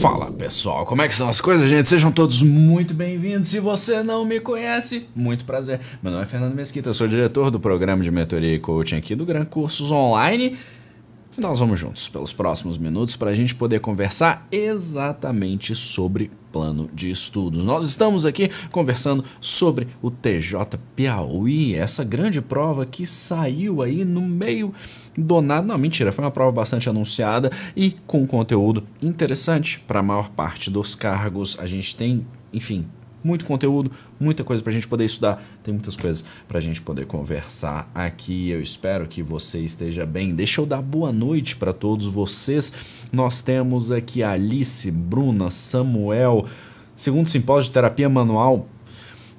Fala pessoal, como é que são as coisas, gente? Sejam todos muito bem-vindos. Se você não me conhece, muito prazer. Meu nome é Fernando Mesquita, eu sou diretor do programa de mentoria e coaching aqui do Gran Cursos Online. E nós vamos juntos pelos próximos minutos para a gente poder conversar exatamente sobre plano de estudos. Nós estamos aqui conversando sobre o TJ Piauí, essa grande prova que saiu aí no meio Donado, não, mentira, foi uma prova bastante anunciada e com conteúdo interessante para a maior parte dos cargos. A gente tem, enfim, muito conteúdo, muita coisa para a gente poder estudar, tem muitas coisas para a gente poder conversar aqui. Eu espero que você esteja bem. Deixa eu dar boa noite para todos vocês. Nós temos aqui Alice, Bruna, Samuel. Segundo Simpósio de Terapia Manual,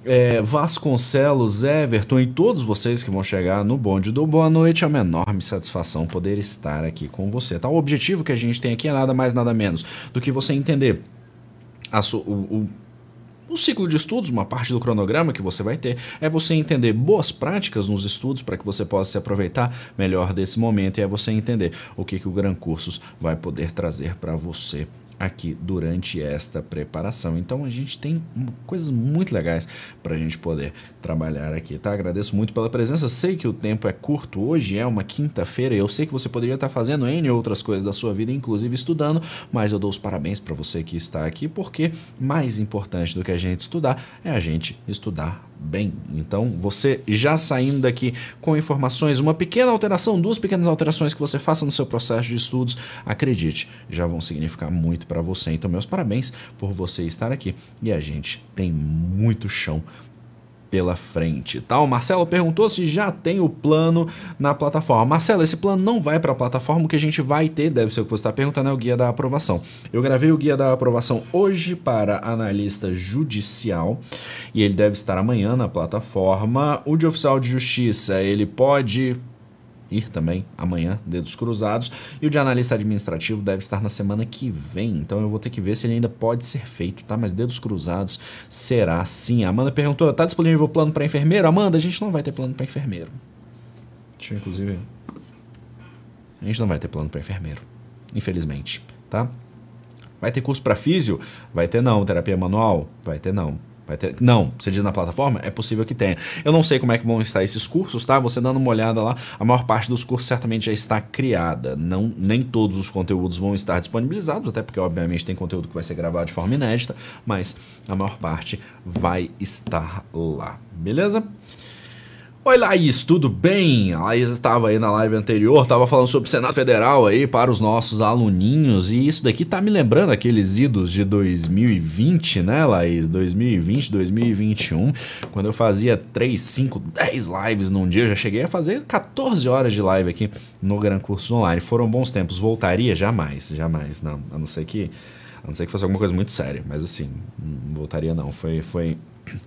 é, Vasconcelos, Everton e todos vocês que vão chegar no bonde do Boa Noite. É uma enorme satisfação poder estar aqui com você. Tá? O objetivo que a gente tem aqui é nada mais, nada menos do que você entender a o, o, ciclo de estudos, uma parte do cronograma que você vai ter, é você entender boas práticas nos estudos para que você possa se aproveitar melhor desse momento e é você entender o que, que o Gran Cursos vai poder trazer para você aqui durante esta preparação. Então a gente tem coisas muito legais para a gente poder trabalhar aqui, tá? Agradeço muito pela presença. Sei que o tempo é curto hoje, é uma quinta-feira. Eu sei que você poderia estar fazendo N outras coisas da sua vida, inclusive estudando, mas eu dou os parabéns para você que está aqui, porque mais importante do que a gente estudar é a gente estudar bem. Então, você já saindo daqui com informações, uma pequena alteração, duas pequenas alterações que você faça no seu processo de estudos, acredite, já vão significar muito para você. Então, meus parabéns por você estar aqui e a gente tem muito chão pela frente, tá? O Marcelo perguntou se já tem o plano na plataforma. Marcelo, esse plano não vai para a plataforma, o que a gente vai ter, deve ser o que você está perguntando, é o guia da aprovação. Eu gravei o guia da aprovação hoje para analista judicial e ele deve estar amanhã na plataforma. O de oficial de justiça, ele pode ir também amanhã, dedos cruzados. E o de analista administrativo deve estar na semana que vem, então eu vou ter que ver se ele ainda pode ser feito, tá? Mas dedos cruzados será sim. A Amanda perguntou: tá disponível plano para enfermeiro? Amanda, a gente não vai ter plano para enfermeiro. Deixa eu, inclusive. A gente não vai ter plano para enfermeiro, infelizmente, tá? Vai ter curso para físio? Vai ter não. Terapia manual? Vai ter não. Ter... Não, você diz na plataforma? É possível que tenha. Eu não sei como é que vão estar esses cursos, tá? Você dando uma olhada lá, a maior parte dos cursos certamente já está criada. Não, nem todos os conteúdos vão estar disponibilizados, até porque, obviamente, tem conteúdo que vai ser gravado de forma inédita, mas a maior parte vai estar lá, beleza? Oi Laís, tudo bem? A Laís estava aí na live anterior, estava falando sobre o Senado Federal aí para os nossos aluninhos e isso daqui tá me lembrando aqueles idos de 2020, né Laís? 2020, 2021, quando eu fazia 3, 5, 10 lives num dia, eu já cheguei a fazer 14 horas de live aqui no Gran Cursos Online. Foram bons tempos, voltaria? Jamais, jamais, não, a não ser que... A não ser que fosse alguma coisa muito séria, mas assim, não hum, voltaria não, foi, foi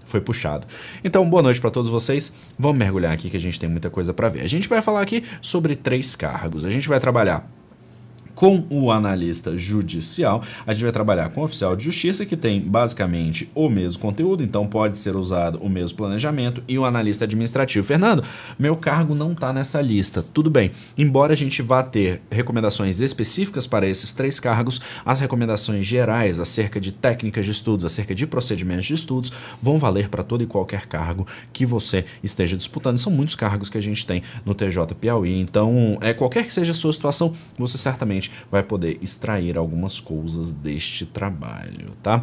foi puxado. Então, boa noite para todos vocês. Vamos mergulhar aqui que a gente tem muita coisa para ver. A gente vai falar aqui sobre três cargos. A gente vai trabalhar com o analista judicial. A gente vai trabalhar com o oficial de justiça, que tem basicamente o mesmo conteúdo, então pode ser usado o mesmo planejamento, e o analista administrativo. Fernando, meu cargo não está nessa lista. Tudo bem. Embora a gente vá ter recomendações específicas para esses três cargos, as recomendações gerais acerca de técnicas de estudos, acerca de procedimentos de estudos, vão valer para todo e qualquer cargo que você esteja disputando. São muitos cargos que a gente tem no TJ Piauí, então é qualquer que seja a sua situação, você certamente gente vai poder extrair algumas coisas deste trabalho, tá?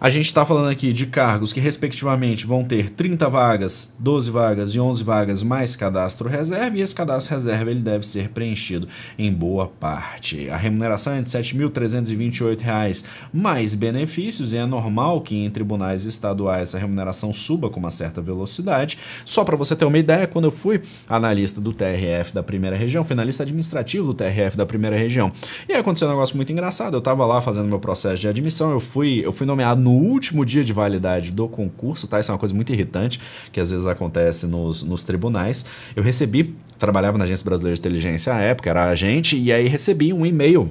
A gente está falando aqui de cargos que respectivamente vão ter 30 vagas, 12 vagas e 11 vagas mais cadastro reserva, e esse cadastro reserva ele deve ser preenchido em boa parte. A remuneração é de R$ 7.328 mais benefícios, e é normal que em tribunais estaduais essa remuneração suba com uma certa velocidade. Só para você ter uma ideia, quando eu fui analista do TRF da primeira região, finalista administrativo do TRF da primeira região, e aí aconteceu um negócio muito engraçado. Eu estava lá fazendo meu processo de admissão, eu fui, eu fui nomeado no último dia de validade do concurso, tá? Isso é uma coisa muito irritante que às vezes acontece nos, nos tribunais. Eu recebi, trabalhava na Agência Brasileira de Inteligência à época, era agente, e aí recebi um e-mail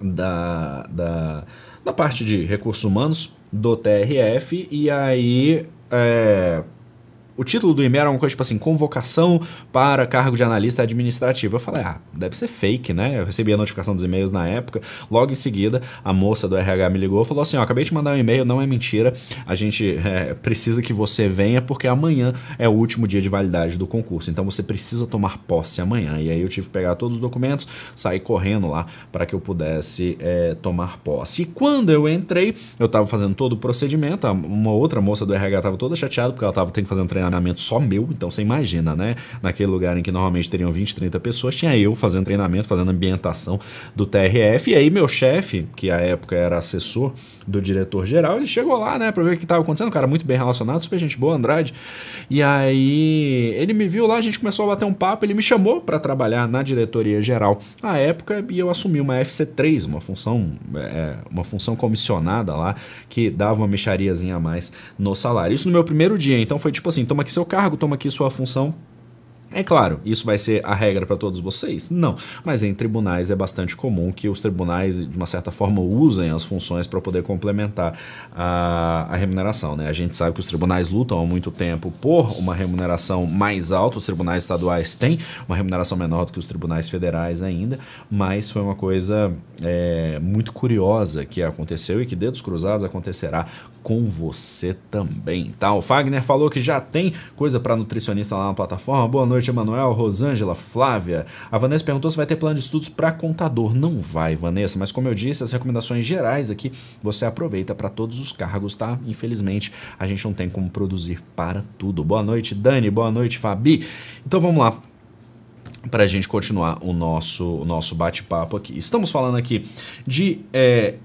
da, da, da parte de recursos humanos do TRF, e aí. É, o título do e-mail era uma coisa tipo assim, convocação para cargo de analista administrativo. Eu falei, ah, deve ser fake, né? Eu recebi a notificação dos e-mails na época. Logo em seguida, a moça do RH me ligou e falou assim, ó, acabei de mandar um e-mail, não é mentira. A gente é, precisa que você venha porque amanhã é o último dia de validade do concurso. Então você precisa tomar posse amanhã. E aí eu tive que pegar todos os documentos, sair correndo lá para que eu pudesse é, tomar posse. E quando eu entrei, eu estava fazendo todo o procedimento. Uma outra moça do RH estava toda chateada porque ela estava tendo que fazer um treinamento treinamento só meu, então você imagina, né? Naquele lugar em que normalmente teriam 20, 30 pessoas, tinha eu fazendo treinamento, fazendo ambientação do TRF. E aí meu chefe, que à época era assessor do diretor-geral, ele chegou lá, né, pra ver o que estava acontecendo, um cara muito bem relacionado, super gente boa, Andrade. E aí ele me viu lá, a gente começou a bater um papo, ele me chamou para trabalhar na diretoria-geral à época e eu assumi uma FC3, uma função, é, uma função comissionada lá, que dava uma mexariazinha a mais no salário. Isso no meu primeiro dia, então foi tipo assim, toma aqui seu cargo, toma aqui sua função, é claro, isso vai ser a regra para todos vocês? Não, mas em tribunais é bastante comum que os tribunais, de uma certa forma, usem as funções para poder complementar a, a remuneração. Né? A gente sabe que os tribunais lutam há muito tempo por uma remuneração mais alta, os tribunais estaduais têm uma remuneração menor do que os tribunais federais ainda, mas foi uma coisa é, muito curiosa que aconteceu e que, dedos cruzados, acontecerá com você também, tá? O Fagner falou que já tem coisa para nutricionista lá na plataforma. Boa noite, Emanuel, Rosângela, Flávia. A Vanessa perguntou se vai ter plano de estudos para contador. Não vai, Vanessa, mas como eu disse, as recomendações gerais aqui você aproveita para todos os cargos, tá? Infelizmente, a gente não tem como produzir para tudo. Boa noite, Dani. Boa noite, Fabi. Então vamos lá para a gente continuar o nosso, o nosso bate-papo aqui. Estamos falando aqui de é,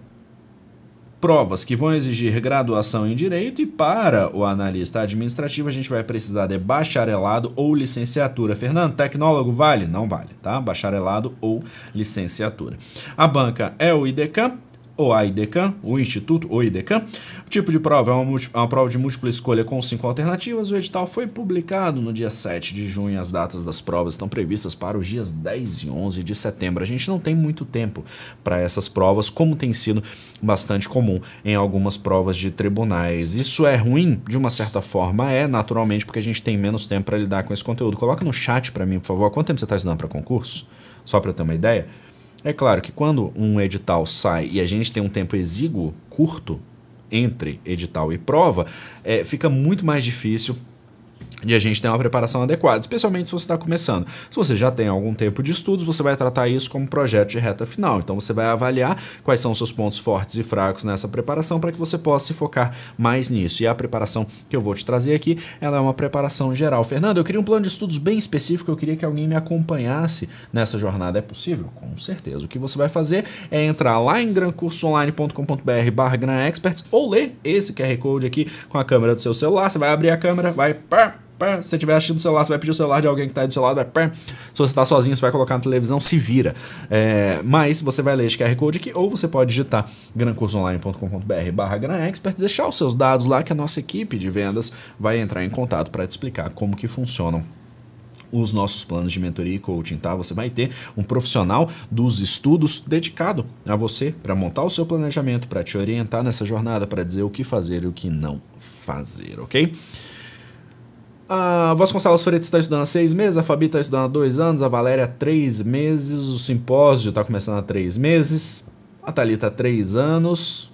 provas que vão exigir graduação em direito e para o analista administrativo a gente vai precisar de bacharelado ou licenciatura. Fernando, tecnólogo vale? Não vale, tá? Bacharelado ou licenciatura. A banca é o IDK OAIDECAM, o Instituto OIDECAM. O tipo de prova é uma, é uma, prova de múltipla escolha com cinco alternativas. O edital foi publicado no dia 7 de junho. As datas das provas estão previstas para os dias 10 e 11 de setembro. A gente não tem muito tempo para essas provas, como tem sido bastante comum em algumas provas de tribunais. Isso é ruim? De uma certa forma é, naturalmente, porque a gente tem menos tempo para lidar com esse conteúdo. Coloca no chat para mim, por favor, quanto tempo você está estudando para concurso? Só para ter uma ideia. É claro que quando um edital sai e a gente tem um tempo exíguo, curto, entre edital e prova, é, fica muito mais difícil de a gente ter uma preparação adequada, especialmente se você está começando. Se você já tem algum tempo de estudos, você vai tratar isso como projeto de reta final. Então você vai avaliar quais são os seus pontos fortes e fracos nessa preparação para que você possa se focar mais nisso. E a preparação que eu vou te trazer aqui, ela é uma preparação geral. Fernando, eu queria um plano de estudos bem específico, eu queria que alguém me acompanhasse nessa jornada. É possível? Com certeza. O que você vai fazer é entrar lá em grancursoonlinecombr barra granexperts ou ler esse QR Code aqui com a câmera do seu celular. Você vai abrir a câmera, vai... Pá, se você estiver assistindo no celular, você vai pedir o celular de alguém que está aí do seu lado, vai é Se você está sozinho, você vai colocar na televisão, se vira. É, mas você vai ler esse QR Code aqui, ou você pode digitar grancursoonlinecombr barra granexpert, deixar os seus dados lá que a nossa equipe de vendas vai entrar em contato para te explicar como que funcionam os nossos planos de mentoria e coaching, tá? Você vai ter um profissional dos estudos dedicado a você para montar o seu planejamento, para te orientar nessa jornada, para dizer o que fazer e o que não fazer, ok? A Vasconcelos Freitas está estudando há seis meses, a Fabi está estudando há dois anos, a Valéria há três meses, o simpósio está começando há três meses, a Thalita há três anos.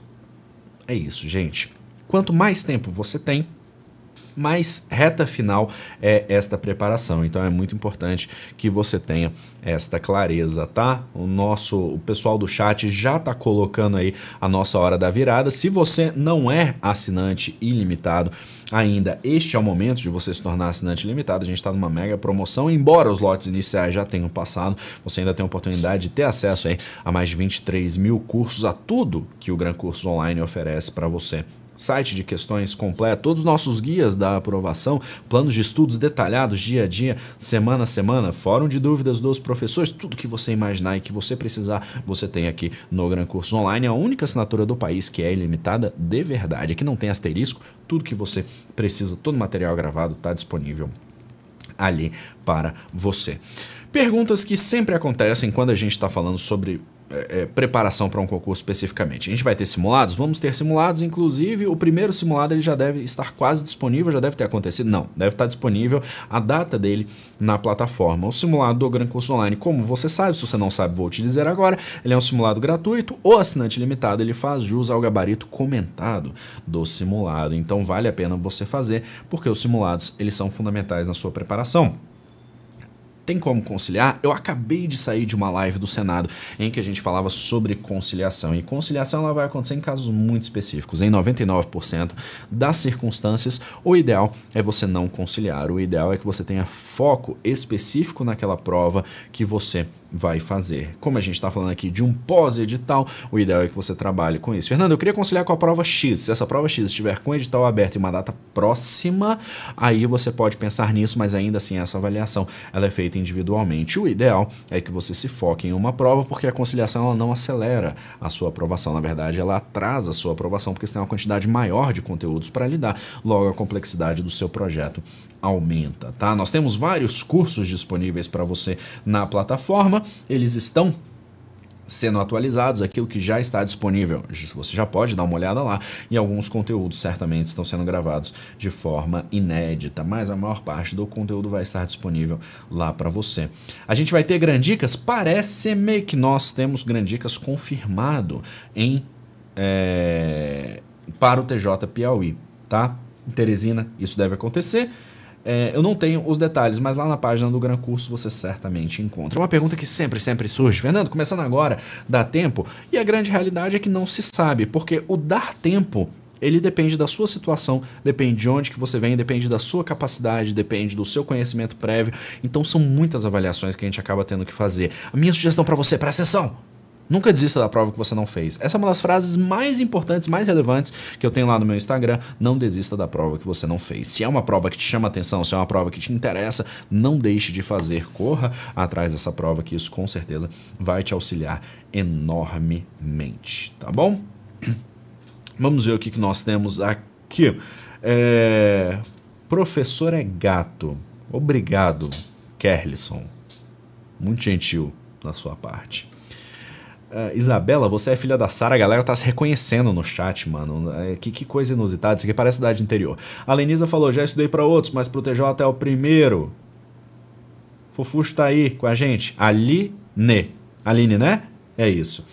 É isso, gente. Quanto mais tempo você tem, mas reta final é esta preparação. Então é muito importante que você tenha esta clareza, tá? O nosso o pessoal do chat já está colocando aí a nossa hora da virada. Se você não é assinante ilimitado, ainda. Este é o momento de você se tornar assinante ilimitado, A gente está numa mega promoção, embora os lotes iniciais já tenham passado, você ainda tem a oportunidade de ter acesso aí a mais de 23 mil cursos, a tudo que o Gran Curso Online oferece para você site de questões completo, todos os nossos guias da aprovação, planos de estudos detalhados dia a dia, semana a semana, fórum de dúvidas dos professores, tudo que você imaginar e que você precisar, você tem aqui no Gran Curso Online, a única assinatura do país que é ilimitada de verdade. Aqui não tem asterisco, tudo que você precisa, todo o material gravado está disponível ali para você. Perguntas que sempre acontecem quando a gente está falando sobre é, é, preparação para um concurso especificamente. A gente vai ter simulados? Vamos ter simulados, inclusive o primeiro simulado ele já deve estar quase disponível, já deve ter acontecido? Não, deve estar disponível a data dele na plataforma. O simulado do Gran Curso Online, como você sabe, se você não sabe, vou te dizer agora, ele é um simulado gratuito, o assinante limitado ele faz jus ao gabarito comentado do simulado, então vale a pena você fazer, porque os simulados eles são fundamentais na sua preparação tem como conciliar? Eu acabei de sair de uma live do Senado em que a gente falava sobre conciliação. E conciliação ela vai acontecer em casos muito específicos. Em 99% das circunstâncias, o ideal é você não conciliar. O ideal é que você tenha foco específico naquela prova que você vai fazer. Como a gente está falando aqui de um pós-edital, o ideal é que você trabalhe com isso. Fernando, eu queria conciliar com a prova X. Se essa prova X estiver com o edital aberto em uma data próxima, aí você pode pensar nisso, mas ainda assim essa avaliação ela é feita individualmente. O ideal é que você se foque em uma prova, porque a conciliação ela não acelera a sua aprovação. Na verdade, ela atrasa a sua aprovação, porque você tem uma quantidade maior de conteúdos para lidar. Logo, a complexidade do seu projeto aumenta, tá? Nós temos vários cursos disponíveis para você na plataforma, eles estão sendo atualizados, aquilo que já está disponível. Você já pode dar uma olhada lá e alguns conteúdos certamente estão sendo gravados de forma inédita, mas a maior parte do conteúdo vai estar disponível lá para você. A gente vai ter grandicas? Parece-me que nós temos grandicas confirmado em é, para o TJ Piauí, tá? Teresina, isso deve acontecer. É, eu não tenho os detalhes, mas lá na página do Gran Curso você certamente encontra. Uma pergunta que sempre, sempre surge. Fernando, começando agora, dá tempo? E a grande realidade é que não se sabe, porque o dar tempo ele depende da sua situação, depende de onde que você vem, depende da sua capacidade, depende do seu conhecimento prévio. Então são muitas avaliações que a gente acaba tendo que fazer. A minha sugestão para você, presta atenção, Nunca desista da prova que você não fez. Essa é uma das frases mais importantes, mais relevantes que eu tenho lá no meu Instagram. Não desista da prova que você não fez. Se é uma prova que te chama atenção, se é uma prova que te interessa, não deixe de fazer. Corra atrás dessa prova, que isso com certeza vai te auxiliar enormemente. Tá bom? Vamos ver o que, nós temos aqui. É... Professor é gato. Obrigado, Kerlison. Muito gentil da sua parte. Uh, Isabela, você é filha da Sara, a galera tá se reconhecendo no chat, mano. É, que, que coisa inusitada, isso aqui parece cidade interior. A Lenisa falou: já estudei para outros, mas pro TJ até o primeiro. Fofuxo tá aí com a gente. Aline. Aline, né? É isso.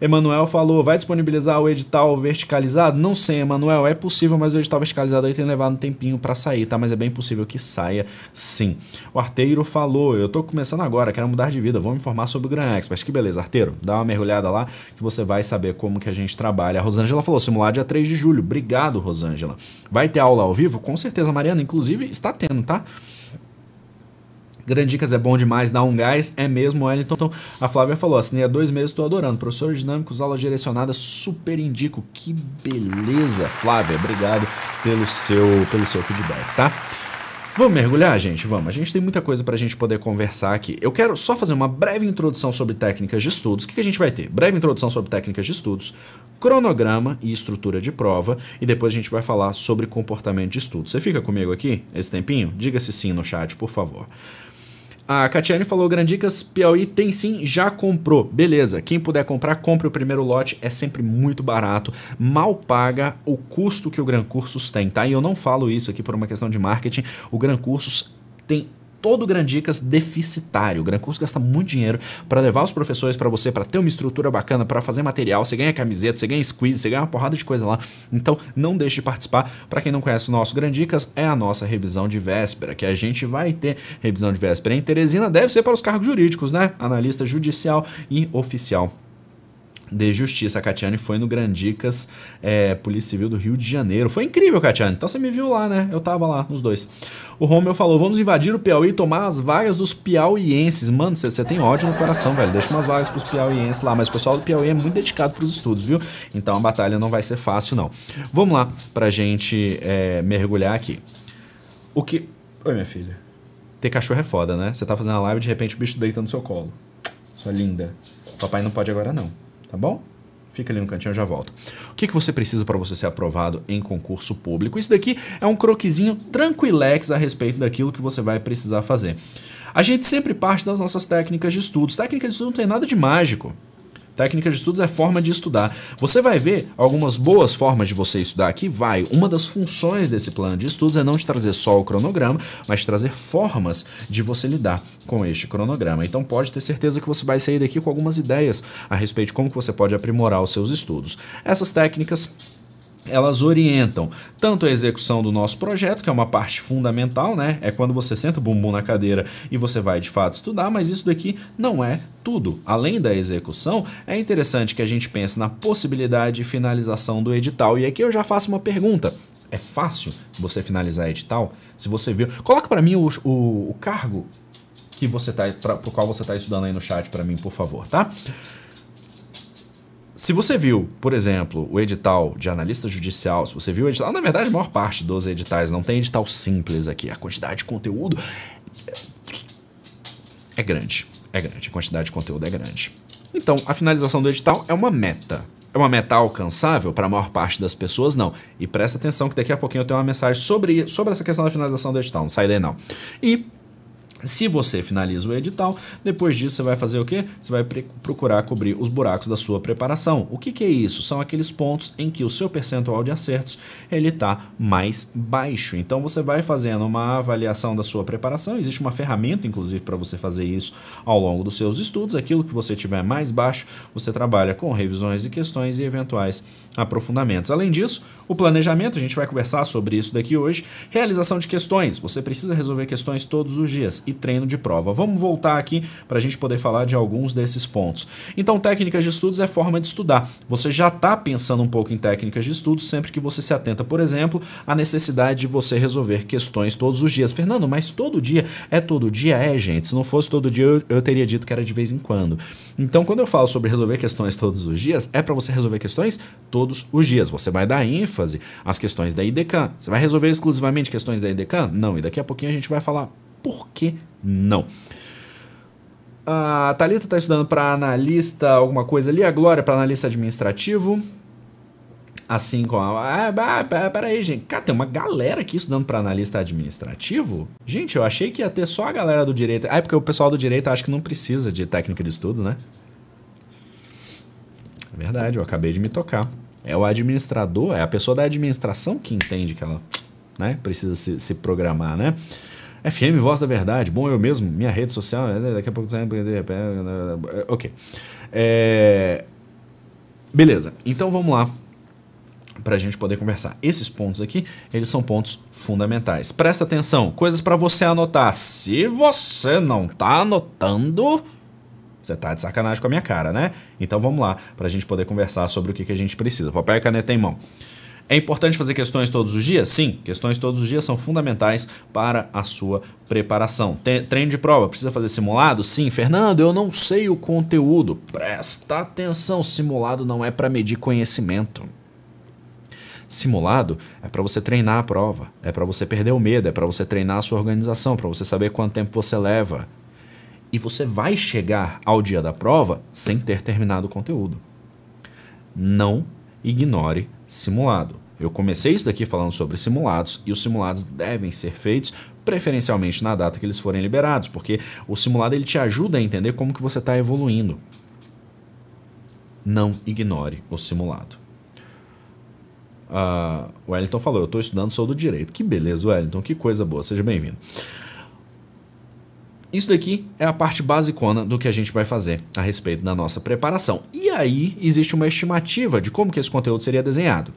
Emanuel falou, vai disponibilizar o edital verticalizado? Não sei, Emanuel, é possível, mas o edital verticalizado aí tem levado um tempinho para sair, tá? Mas é bem possível que saia sim. O Arteiro falou, eu tô começando agora, quero mudar de vida, vou me informar sobre o Gran Expert. Que beleza, Arteiro, dá uma mergulhada lá que você vai saber como que a gente trabalha. A Rosângela falou, simular dia 3 de julho. Obrigado, Rosângela. Vai ter aula ao vivo? Com certeza, Mariana, inclusive está tendo, tá? Grandicas é bom demais, dá um gás, é mesmo, Wellington. Então, a Flávia falou, assinei há dois meses, estou adorando. Professor dinâmicos, aula direcionada, super indico. Que beleza, Flávia. Obrigado pelo seu, pelo seu feedback, tá? Vamos mergulhar, gente? Vamos. A gente tem muita coisa para a gente poder conversar aqui. Eu quero só fazer uma breve introdução sobre técnicas de estudos. O que, que a gente vai ter? Breve introdução sobre técnicas de estudos, cronograma e estrutura de prova, e depois a gente vai falar sobre comportamento de estudo. Você fica comigo aqui esse tempinho? Diga se sim no chat, por favor. A Catiane falou, Grandicas, Piauí tem sim, já comprou. Beleza, quem puder comprar, compre o primeiro lote, é sempre muito barato. Mal paga o custo que o Gran Cursos tem, tá? E eu não falo isso aqui por uma questão de marketing. O Gran Cursos tem todo o Gran Dicas deficitário. O Gran Curso gasta muito dinheiro para levar os professores para você, para ter uma estrutura bacana, para fazer material. Você ganha camiseta, você ganha squeeze, você ganha uma porrada de coisa lá. Então não deixe de participar. Para quem não conhece o nosso Grandicas Dicas, é a nossa revisão de véspera, que a gente vai ter revisão de véspera em Teresina. Deve ser para os cargos jurídicos, né? Analista judicial e oficial de Justiça. A Catiane foi no Grandicas, é, Polícia Civil do Rio de Janeiro. Foi incrível, Catiane. Então você me viu lá, né? Eu tava lá, nos dois. O Romeu falou: vamos invadir o Piauí e tomar as vagas dos piauienses. Mano, você tem ódio no coração, velho. Deixa umas vagas pros piauienses lá. Mas o pessoal do Piauí é muito dedicado pros estudos, viu? Então a batalha não vai ser fácil, não. Vamos lá pra gente é, mergulhar aqui. O que. Oi, minha filha. Ter cachorro é foda, né? Você tá fazendo a live e de repente o bicho deita no seu colo. Sua linda. Papai não pode agora, não tá bom? Fica ali no cantinho, eu já volto. O que, que você precisa para você ser aprovado em concurso público? Isso daqui é um croquisinho tranquilex a respeito daquilo que você vai precisar fazer. A gente sempre parte das nossas técnicas de estudos. Técnicas de estudo não tem nada de mágico. Técnica de estudos é forma de estudar. Você vai ver algumas boas formas de você estudar aqui? Vai. Uma das funções desse plano de estudos é não te trazer só o cronograma, mas trazer formas de você lidar com este cronograma. Então pode ter certeza que você vai sair daqui com algumas ideias a respeito de como que você pode aprimorar os seus estudos. Essas técnicas elas orientam tanto a execução do nosso projeto, que é uma parte fundamental, né? É quando você senta o bumbum na cadeira e você vai de fato estudar, mas isso daqui não é tudo. Além da execução, é interessante que a gente pense na possibilidade de finalização do edital. E aqui eu já faço uma pergunta. É fácil você finalizar edital? Se você viu. Coloca para mim o, o, o, cargo que você tá, pra, pro qual você está estudando aí no chat para mim, por favor, tá? Se você viu, por exemplo, o edital de analista judicial, se você viu o edital, na verdade, a maior parte dos editais não tem edital simples aqui. A quantidade de conteúdo é grande. É grande. A quantidade de conteúdo é grande. Então, a finalização do edital é uma meta. É uma meta alcançável para a maior parte das pessoas? Não. E presta atenção que daqui a pouquinho eu tenho uma mensagem sobre, sobre essa questão da finalização do edital. Não sai daí, não. E se você finaliza o edital, depois disso você vai fazer o quê? Você vai procurar cobrir os buracos da sua preparação. O que, que é isso? São aqueles pontos em que o seu percentual de acertos ele está mais baixo. Então você vai fazendo uma avaliação da sua preparação. Existe uma ferramenta, inclusive, para você fazer isso ao longo dos seus estudos. Aquilo que você tiver mais baixo, você trabalha com revisões e questões e eventuais aprofundamentos. Além disso, o planejamento, a gente vai conversar sobre isso daqui hoje. Realização de questões, você precisa resolver questões todos os dias e treino de prova. Vamos voltar aqui para a gente poder falar de alguns desses pontos. Então, técnicas de estudos é forma de estudar. Você já está pensando um pouco em técnicas de estudos sempre que você se atenta, por exemplo, à necessidade de você resolver questões todos os dias. Fernando, mas todo dia é todo dia? É, gente. Se não fosse todo dia, eu, eu teria dito que era de vez em quando. Então, quando eu falo sobre resolver questões todos os dias, é para você resolver questões todos todos os dias. Você vai dar ênfase às questões da IDK. Você vai resolver exclusivamente questões da IDK? Não, e daqui a pouquinho a gente vai falar por que não. A Thalita está estudando para analista alguma coisa ali, a Glória é para analista administrativo. Assim como. Ah, ah, peraí, gente. Cara, tem uma galera aqui estudando para analista administrativo? Gente, eu achei que ia ter só a galera do direito. Ah, é porque o pessoal do direito acho que não precisa de técnica de estudo, né? É Verdade, eu acabei de me tocar. É o administrador, é a pessoa da administração que entende que ela né, precisa se, se programar, né? FM Voz da Verdade, bom eu mesmo, minha rede social, né, daqui a pouco você né, né, Ok. É... Beleza, então vamos lá para a gente poder conversar. Esses pontos aqui, eles são pontos fundamentais. Presta atenção, coisas para você anotar. Se você não está anotando, você tá de sacanagem com a minha cara, né? Então vamos lá, para a gente poder conversar sobre o que, que a gente precisa. Papel e caneta em mão. É importante fazer questões todos os dias? Sim, questões todos os dias são fundamentais para a sua preparação. treino de prova, precisa fazer simulado? Sim, Fernando, eu não sei o conteúdo. Presta atenção, simulado não é para medir conhecimento. Simulado é para você treinar a prova, é para você perder o medo, é para você treinar a sua organização, para você saber quanto tempo você leva, e você vai chegar ao dia da prova sem ter terminado o conteúdo. Não ignore simulado. Eu comecei isso daqui falando sobre simulados e os simulados devem ser feitos preferencialmente na data que eles forem liberados, porque o simulado ele te ajuda a entender como que você está evoluindo. Não ignore o simulado. Uh, o Wellington falou, eu estou estudando, sou do direito. Que beleza, Wellington, que coisa boa, seja bem-vindo. Isso daqui é a parte basicona do que a gente vai fazer a respeito da nossa preparação. E aí existe uma estimativa de como que esse conteúdo seria desenhado.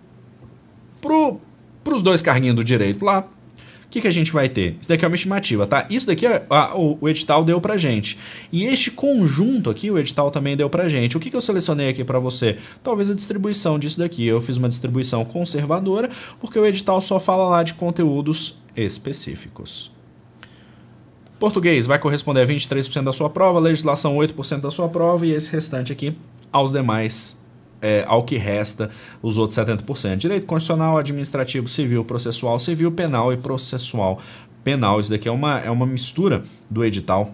Para os dois carrinhos do direito lá, o que, que a gente vai ter? Isso daqui é uma estimativa, tá? Isso daqui é, a, o, o, edital deu para gente. E este conjunto aqui, o edital também deu para gente. O que, que eu selecionei aqui para você? Talvez a distribuição disso daqui. Eu fiz uma distribuição conservadora, porque o edital só fala lá de conteúdos específicos. Português vai corresponder a 23% da sua prova, legislação 8% da sua prova e esse restante aqui aos demais, é, ao que resta os outros 70%. Direito constitucional, administrativo, civil, processual, civil, penal e processual penal. Isso daqui é uma, é uma mistura do edital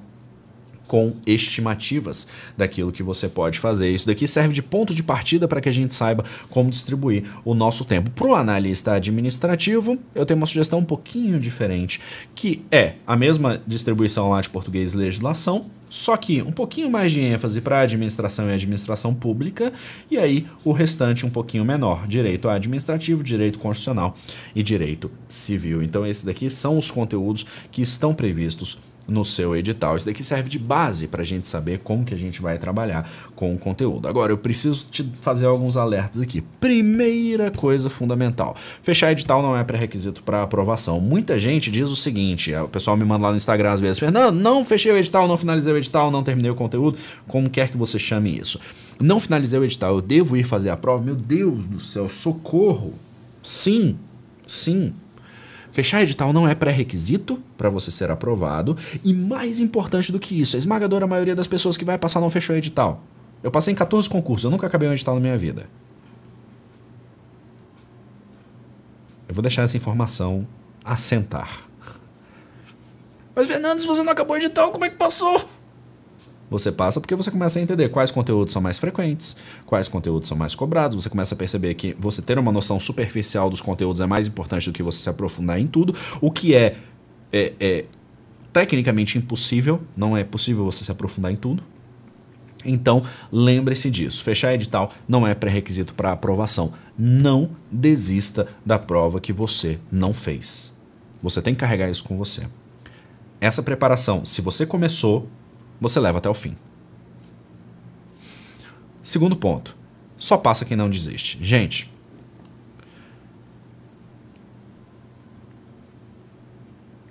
com estimativas daquilo que você pode fazer. Isso daqui serve de ponto de partida para que a gente saiba como distribuir o nosso tempo. Para o analista administrativo, eu tenho uma sugestão um pouquinho diferente, que é a mesma distribuição lá de português e legislação, só que um pouquinho mais de ênfase para administração e administração pública, e aí o restante um pouquinho menor: direito administrativo, direito constitucional e direito civil. Então, esses daqui são os conteúdos que estão previstos no seu edital. Isso daqui serve de base para a gente saber como que a gente vai trabalhar com o conteúdo. Agora, eu preciso te fazer alguns alertas aqui. Primeira coisa fundamental: fechar edital não é pré-requisito para aprovação. Muita gente diz o seguinte: é, o pessoal me manda lá no Instagram às vezes, Fernando, não fechei o edital, não finalizei o edital, não terminei o conteúdo, como quer que você chame isso. Não finalizei o edital, eu devo ir fazer a prova? Meu Deus do céu, socorro! Sim, sim. Fechar edital não é pré-requisito para você ser aprovado. E mais importante do que isso, a esmagadora maioria das pessoas que vai passar não fechou edital. Eu passei em 14 concursos, eu nunca acabei um edital na minha vida. Eu vou deixar essa informação assentar. Mas, Fernandes, você não acabou o edital, como é que passou? Você passa porque você começa a entender quais conteúdos são mais frequentes, quais conteúdos são mais cobrados, você começa a perceber que você ter uma noção superficial dos conteúdos é mais importante do que você se aprofundar em tudo, o que é, é, é tecnicamente impossível, não é possível você se aprofundar em tudo. Então, lembre-se disso. Fechar edital não é pré-requisito para aprovação. Não desista da prova que você não fez. Você tem que carregar isso com você. Essa preparação, se você começou, você leva até o fim. Segundo ponto, só passa quem não desiste. Gente,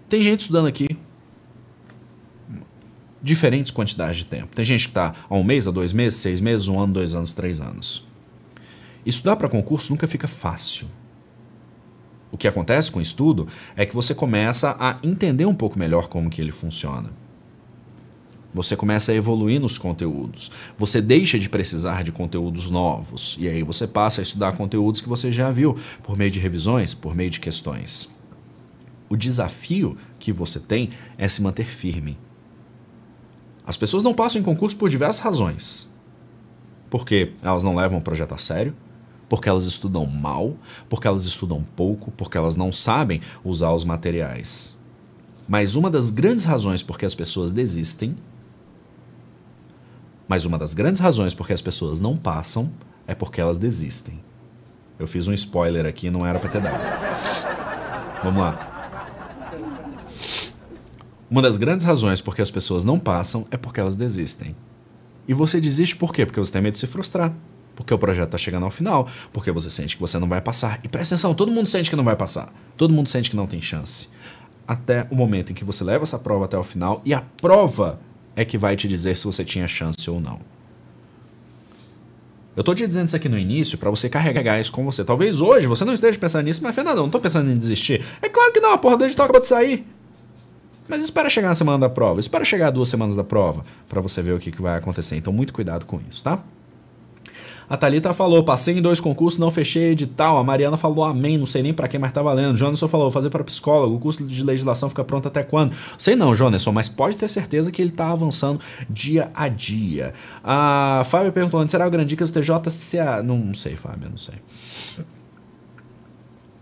tem gente estudando aqui diferentes quantidades de tempo. Tem gente que está há um mês, há dois meses, seis meses, um ano, dois anos, três anos. Estudar para concurso nunca fica fácil. O que acontece com o estudo é que você começa a entender um pouco melhor como que ele funciona. Você começa a evoluir nos conteúdos. Você deixa de precisar de conteúdos novos. E aí você passa a estudar conteúdos que você já viu, por meio de revisões, por meio de questões. O desafio que você tem é se manter firme. As pessoas não passam em concurso por diversas razões. Porque elas não levam o projeto a sério, porque elas estudam mal, porque elas estudam pouco, porque elas não sabem usar os materiais. Mas uma das grandes razões por que as pessoas desistem mas uma das grandes razões por que as pessoas não passam é porque elas desistem. Eu fiz um spoiler aqui, não era pra ter dado. Vamos lá. Uma das grandes razões por que as pessoas não passam é porque elas desistem. E você desiste por quê? Porque você tem medo de se frustrar. Porque o projeto está chegando ao final, porque você sente que você não vai passar. E presta atenção, todo mundo sente que não vai passar. Todo mundo sente que não tem chance. Até o momento em que você leva essa prova até o final e a prova é que vai te dizer se você tinha chance ou não. Eu estou te dizendo isso aqui no início para você carregar isso com você. Talvez hoje você não esteja pensando nisso, mas Fernando, eu não estou pensando em desistir. É claro que não, a porra do edital acabou de sair. Mas espera chegar na semana da prova, espera chegar duas semanas da prova para você ver o que, que vai acontecer. Então muito cuidado com isso, tá? A Thalita falou, passei em dois concursos, não fechei edital. A Mariana falou, amém, não sei nem para quem, mas tá valendo. Jonathan falou, fazer para psicólogo, o curso de legislação fica pronto até quando? Sei não, Jonathan, mas pode ter certeza que ele tá avançando dia a dia. A Fábio perguntou, será o Grandicas do TJ? Se a... Não, não sei, Fábio, não sei.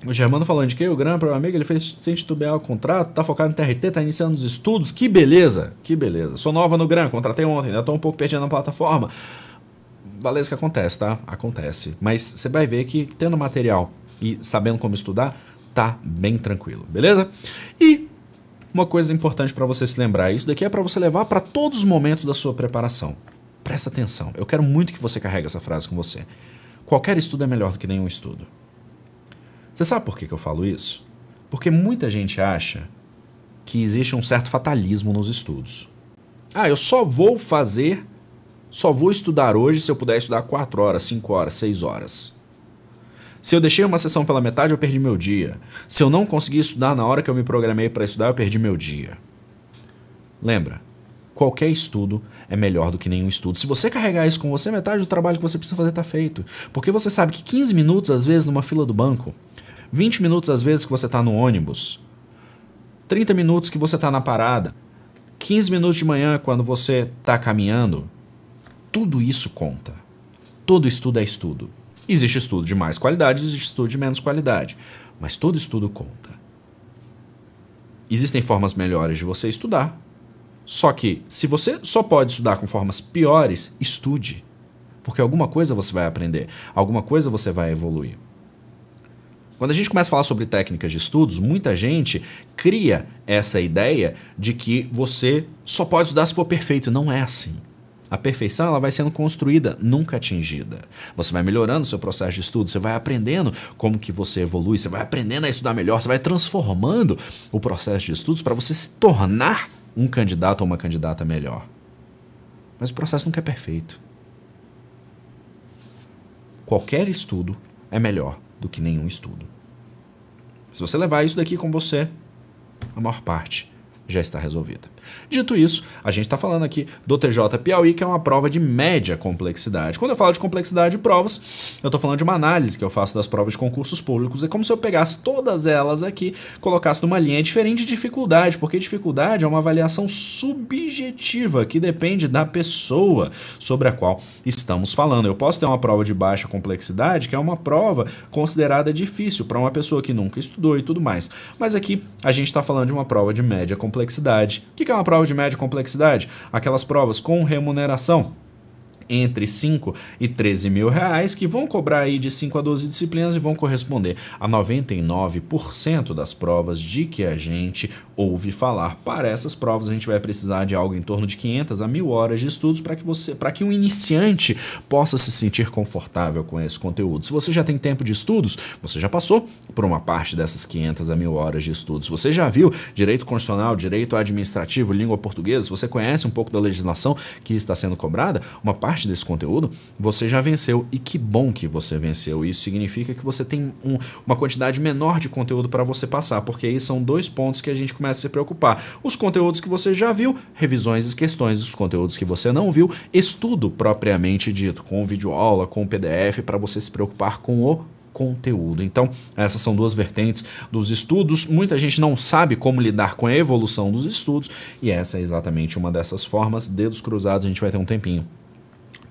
O Germano falando de que o Gran, meu amigo, ele fez sem titubear o contrato, tá focado no TRT, tá iniciando os estudos, que beleza, que beleza. Sou nova no Gran, contratei ontem, ainda né? tô um pouco perdido na plataforma. Valeu que acontece, tá? Acontece. Mas você vai ver que tendo material e sabendo como estudar, tá bem tranquilo, beleza? E uma coisa importante para você se lembrar, isso daqui é para você levar para todos os momentos da sua preparação. Presta atenção, eu quero muito que você carregue essa frase com você. Qualquer estudo é melhor do que nenhum estudo. Você sabe por que, que eu falo isso? Porque muita gente acha que existe um certo fatalismo nos estudos. Ah, eu só vou fazer só vou estudar hoje se eu puder estudar 4 horas, 5 horas, 6 horas. Se eu deixei uma sessão pela metade, eu perdi meu dia. Se eu não consegui estudar na hora que eu me programei para estudar, eu perdi meu dia. Lembra, qualquer estudo é melhor do que nenhum estudo. Se você carregar isso com você, metade do trabalho que você precisa fazer está feito. Porque você sabe que 15 minutos, às vezes, numa fila do banco, 20 minutos, às vezes, que você está no ônibus, 30 minutos que você está na parada, 15 minutos de manhã, quando você está caminhando, tudo isso conta. Todo estudo é estudo. Existe estudo de mais qualidade, existe estudo de menos qualidade, mas todo estudo conta. Existem formas melhores de você estudar. Só que, se você só pode estudar com formas piores, estude. Porque alguma coisa você vai aprender, alguma coisa você vai evoluir. Quando a gente começa a falar sobre técnicas de estudos, muita gente cria essa ideia de que você só pode estudar se for perfeito. Não é assim. A perfeição ela vai sendo construída, nunca atingida. Você vai melhorando o seu processo de estudo, você vai aprendendo como que você evolui, você vai aprendendo a estudar melhor, você vai transformando o processo de estudos para você se tornar um candidato ou uma candidata melhor. Mas o processo nunca é perfeito. Qualquer estudo é melhor do que nenhum estudo. Se você levar isso daqui com você, a maior parte já está resolvida. Dito isso, a gente está falando aqui do TJ Piauí, que é uma prova de média complexidade. Quando eu falo de complexidade de provas, eu estou falando de uma análise que eu faço das provas de concursos públicos. É como se eu pegasse todas elas aqui, colocasse numa linha. É diferente de dificuldade, porque dificuldade é uma avaliação subjetiva que depende da pessoa sobre a qual estamos falando. Eu posso ter uma prova de baixa complexidade, que é uma prova considerada difícil para uma pessoa que nunca estudou e tudo mais. Mas aqui a gente está falando de uma prova de média complexidade, que é uma prova de média complexidade? Aquelas provas com remuneração entre 5 e 13 mil reais, que vão cobrar aí de 5 a 12 disciplinas e vão corresponder a 99% das provas de que a gente ouve falar. Para essas provas, a gente vai precisar de algo em torno de 500 a 1000 horas de estudos para que você, para que um iniciante possa se sentir confortável com esse conteúdo. Se você já tem tempo de estudos, você já passou por uma parte dessas 500 a 1000 horas de estudos. Você já viu direito constitucional, direito administrativo, língua portuguesa, você conhece um pouco da legislação que está sendo cobrada, uma parte parte desse conteúdo, você já venceu e que bom que você venceu. Isso significa que você tem um, uma quantidade menor de conteúdo para você passar, porque aí são dois pontos que a gente começa a se preocupar. Os conteúdos que você já viu, revisões e questões dos conteúdos que você não viu, estudo propriamente dito, com videoaula, com PDF, para você se preocupar com o conteúdo. Então, essas são duas vertentes dos estudos. Muita gente não sabe como lidar com a evolução dos estudos, e essa é exatamente uma dessas formas. Dedos cruzados, a gente vai ter um tempinho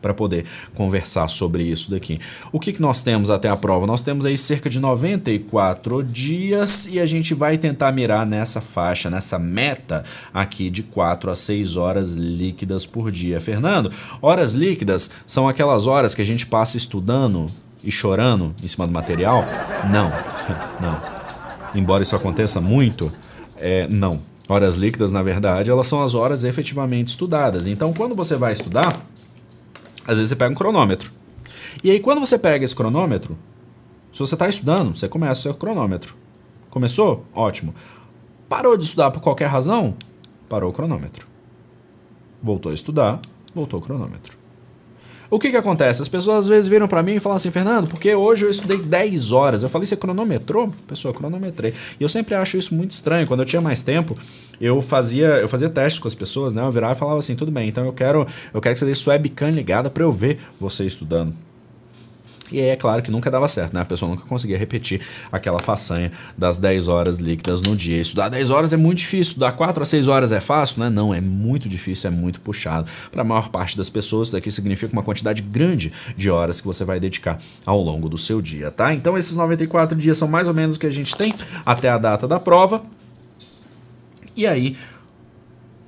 para poder conversar sobre isso daqui. O que, que nós temos até a prova? Nós temos aí cerca de 94 dias e a gente vai tentar mirar nessa faixa, nessa meta aqui de 4 a 6 horas líquidas por dia. Fernando, horas líquidas são aquelas horas que a gente passa estudando e chorando em cima do material? Não, não. Embora isso aconteça muito, é, não. Horas líquidas, na verdade, elas são as horas efetivamente estudadas. Então, quando você vai estudar, às vezes você pega um cronômetro. E aí, quando você pega esse cronômetro, se você está estudando, você começa o seu cronômetro. Começou? Ótimo. Parou de estudar por qualquer razão? Parou o cronômetro. Voltou a estudar, voltou o cronômetro. O que que acontece? As pessoas às vezes viram para mim e falam assim, Fernando, porque hoje eu estudei 10 horas. Eu falei, você cronometrou? Pessoa, cronometrei. E eu sempre acho isso muito estranho. Quando eu tinha mais tempo, eu fazia, eu fazia testes com as pessoas, né? Eu virava e falava assim, tudo bem, então eu quero, eu quero que você deixe sua webcam ligada para eu ver você estudando. E é claro que nunca dava certo, né? A pessoa nunca conseguia repetir aquela façanha das 10 horas líquidas no dia. Estudar 10 horas é muito difícil, estudar 4 a 6 horas é fácil, né? Não, é muito difícil, é muito puxado. Para a maior parte das pessoas, isso daqui significa uma quantidade grande de horas que você vai dedicar ao longo do seu dia, tá? Então esses 94 dias são mais ou menos o que a gente tem até a data da prova. E aí,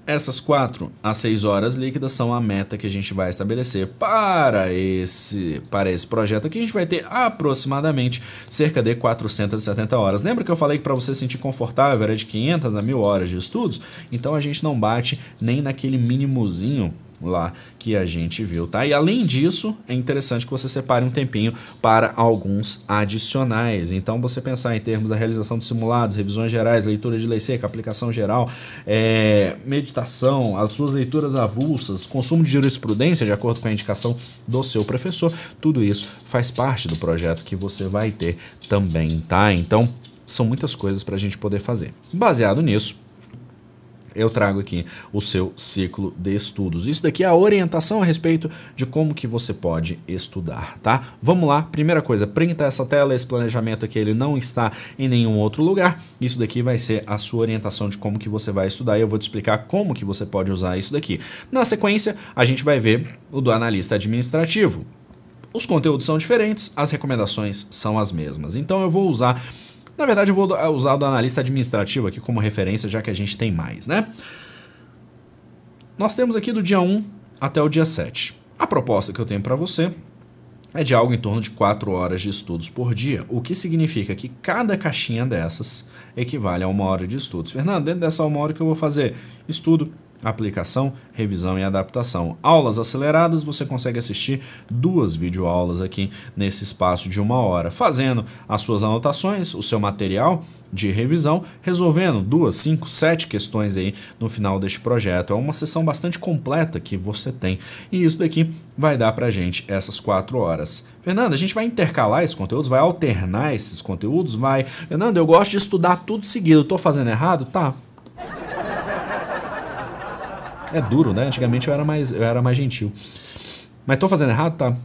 essas 4 a 6 horas líquidas são a meta que a gente vai estabelecer para esse, para esse projeto aqui. A gente vai ter aproximadamente cerca de 470 horas. Lembra que eu falei que para você sentir confortável era de 500 a 1000 horas de estudos? Então a gente não bate nem naquele mínimozinho lá que a gente viu, tá? E além disso, é interessante que você separe um tempinho para alguns adicionais. Então, você pensar em termos da realização de simulados, revisões gerais, leitura de lei seca, aplicação geral, é, meditação, as suas leituras avulsas, consumo de jurisprudência, de acordo com a indicação do seu professor, tudo isso faz parte do projeto que você vai ter também, tá? Então, são muitas coisas para a gente poder fazer. Baseado nisso, eu trago aqui o seu ciclo de estudos. Isso daqui é a orientação a respeito de como que você pode estudar, tá? Vamos lá, primeira coisa, printa essa tela, esse planejamento aqui ele não está em nenhum outro lugar. Isso daqui vai ser a sua orientação de como que você vai estudar e eu vou te explicar como que você pode usar isso daqui. Na sequência, a gente vai ver o do analista administrativo. Os conteúdos são diferentes, as recomendações são as mesmas. Então eu vou usar na verdade, eu vou é usar o do analista administrativo aqui como referência, já que a gente tem mais, né? Nós temos aqui do dia 1 até o dia 7. A proposta que eu tenho para você é de algo em torno de 4 horas de estudos por dia, o que significa que cada caixinha dessas equivale a uma hora de estudos. Fernando, dentro dessa uma hora que eu vou fazer estudo, aplicação, revisão e adaptação. Aulas aceleradas, você consegue assistir duas videoaulas aqui nesse espaço de uma hora, fazendo as suas anotações, o seu material de revisão, resolvendo duas, cinco, sete questões aí no final deste projeto. É uma sessão bastante completa que você tem e isso daqui vai dar para gente essas quatro horas. Fernando, a gente vai intercalar esses conteúdos, vai alternar esses conteúdos, vai. Fernando, eu gosto de estudar tudo seguido, estou fazendo errado? Tá, é duro, né? Antigamente eu era mais, eu era mais gentil. Mas tô fazendo errado, tá?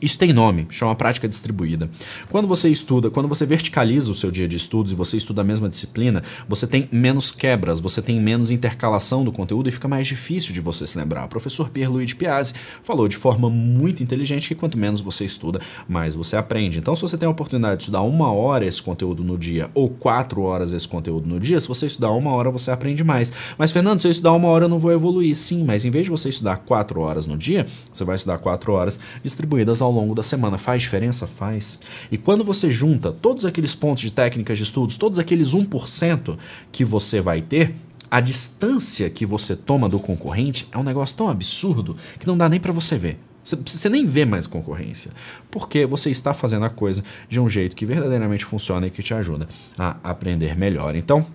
Isso tem nome, chama prática distribuída. Quando você estuda, quando você verticaliza o seu dia de estudos e você estuda a mesma disciplina, você tem menos quebras, você tem menos intercalação do conteúdo e fica mais difícil de você se lembrar. O professor Pierluigi Piazzi falou de forma muito inteligente que quanto menos você estuda, mais você aprende. Então, se você tem a oportunidade de estudar uma hora esse conteúdo no dia ou quatro horas esse conteúdo no dia, se você estudar uma hora, você aprende mais. Mas, Fernando, se eu estudar uma hora, eu não vou evoluir. Sim, mas em vez de você estudar quatro horas no dia, você vai estudar quatro horas distribuídas ao longo da semana. Faz diferença? Faz. E quando você junta todos aqueles pontos de técnicas de estudos, todos aqueles 1% que você vai ter, a distância que você toma do concorrente é um negócio tão absurdo que não dá nem para você ver. Você nem vê mais concorrência, porque você está fazendo a coisa de um jeito que verdadeiramente funciona e que te ajuda a aprender melhor. Então,